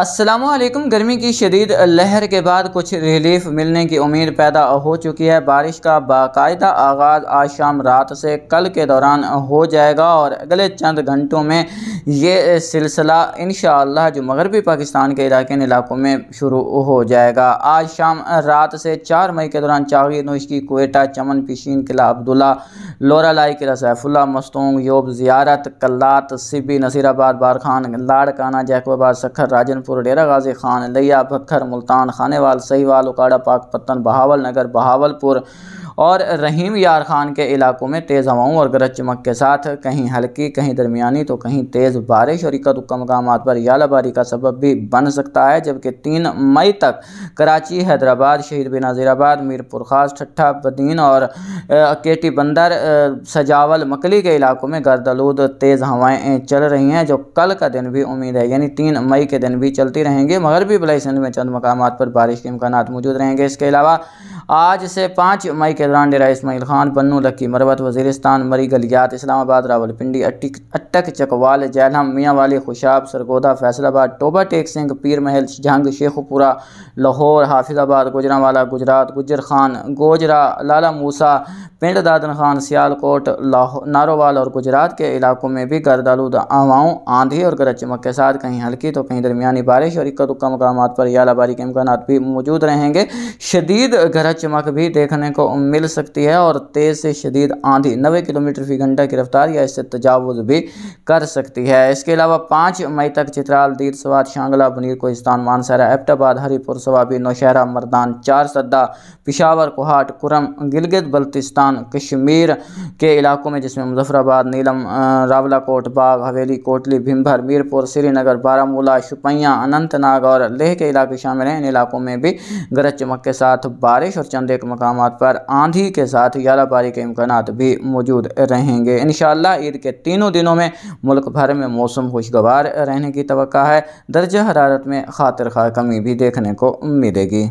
असलम गर्मी की शदीद लहर के बाद कुछ रिलीफ मिलने की उम्मीद पैदा हो चुकी है बारिश का बाकायदा आगाज़ आज शाम रात से कल के दौरान हो जाएगा और अगले चंद घंटों में ये सिलसिला इन जो मगरबी पाकिस्तान के इलाके इलाकों में शुरू हो जाएगा आज शाम रात से चार मई के दौरान चागी की कोयटा चमन पिशीन किला अब्दुल्ला लाई किला सैफुल्ला मस्तूंग योब ज़ियारत कल्लात सिबी नसीराबाद बारखान लाड़काना जैकबाबाद सखर राजनपुर शेखपुर डेरा गाजी खान लिया पत्थर मुल्तान खानेवाल सहीवाल उकाड़ा पाक पत्तन बहावल नगर बहावलपुर और रहीम यार खान के इलाकों में तेज़ हवाओं और गरज चमक के साथ कहीं हल्की कहीं दरमियानी तो कहीं तेज़ बारिश और इक्का दुक्का मकाम पर यालाबारी का सबब भी बन सकता है जबकि तीन मई तक कराची हैदराबाद शहीद नज़ीराबाद मीरपुर खास ठट्ठा बदीन और केटी बंदर सजावल मकली के इलाकों में आलूद तेज़ हवाएँ चल रही हैं जो कल का दिन भी उम्मीद है यानी तीन मई के दिन भी चलती रहेंगी मगरबी सिंध में चंद मकाम पर बारिश के इम्कान मौजूद रहेंगे इसके अलावा आज से पाँच मई के दौरान डेरा इसमाइल खान पन्नू लक्की मरवत वजीरस्तान मरी गलियात इस्लामाबाद रावलपिंडी अटक चकवाल मियाँ मियाँवाली खुशाब सरगोदा फैसलाबाद टोबा टेक सिंह पीर महल जंग शेखपुरा लाहौर हाफिजाबाद गुजरावाला गुजरात गुजर खान गोजरा लाला मूसा पिंड दादन खान सियालकोट लाहौर नारोवाल और गुजरात के इलाकों में भी आलूद हवाओं आंधी और गरज चमक के साथ कहीं हल्की तो कहीं दरमिया बारिश और इक्का दुक्का मकाम पर यालाबारी के इम्कान भी मौजूद रहेंगे शदीद गरज ज्यादा चमक भी देखने को मिल सकती है और तेज़ से शदीद आंधी नबे किलोमीटर फी घंटा की रफ्तार या इससे तजावज़ भी कर सकती है इसके अलावा पाँच मई तक चित्राल दीद सवाद शांगला बनीर कोहिस्तान मानसरा एबटाबाद हरीपुर सवाबी नौशहरा मरदान चार सद्दा पिशावर कोहाट कुरम गिलगित बल्तिस्तान कश्मीर के इलाकों में जिसमें मुजफ्फराबाद नीलम रावलाकोट बाग हवेली कोटली भिम्भर मीरपुर श्रीनगर बारामूला शुपैयाँ अनंतनाग और लेह के इलाके शामिल हैं इन इलाकों में भी गरज चमक के साथ बारिश और चंद एक मकाम पर आंधी के साथ याराबारी के इम्कान भी मौजूद रहेंगे इन ईद के तीनों दिनों में मुल्क भर में मौसम खुशगवार रहने की तो है दर्ज हरारत में खातर खा कमी भी देखने को मिलेगी